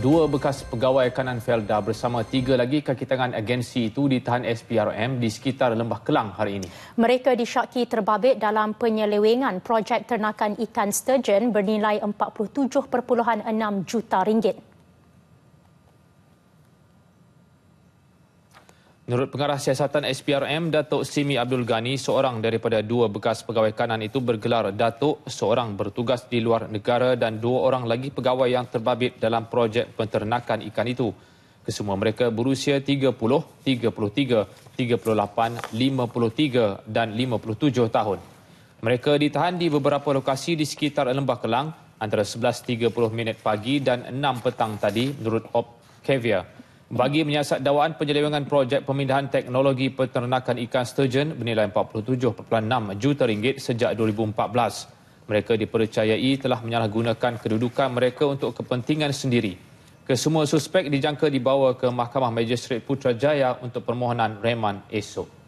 dua bekas pegawai kanan Felda bersama tiga lagi kaki tangan agensi itu ditahan SPRM di sekitar Lembah Kelang hari ini. Mereka disyaki terbabit dalam penyelewengan projek ternakan ikan sturgeon bernilai 47.6 juta ringgit. Menurut pengarah siasatan SPRM, Datuk Simi Abdul Ghani, seorang daripada dua bekas pegawai kanan itu bergelar Datuk, seorang bertugas di luar negara dan dua orang lagi pegawai yang terbabit dalam projek penternakan ikan itu. Kesemua mereka berusia 30, 33, 38, 53 dan 57 tahun. Mereka ditahan di beberapa lokasi di sekitar Lembah Kelang antara 11.30 pagi dan 6 petang tadi menurut Op Kevier. Bagi menyiasat dakwaan penyelewengan projek pemindahan teknologi peternakan ikan sturgeon bernilai 47.6 juta ringgit sejak 2014. Mereka dipercayai telah menyalahgunakan kedudukan mereka untuk kepentingan sendiri. Kesemua suspek dijangka dibawa ke Mahkamah Majistret Putrajaya untuk permohonan reman esok.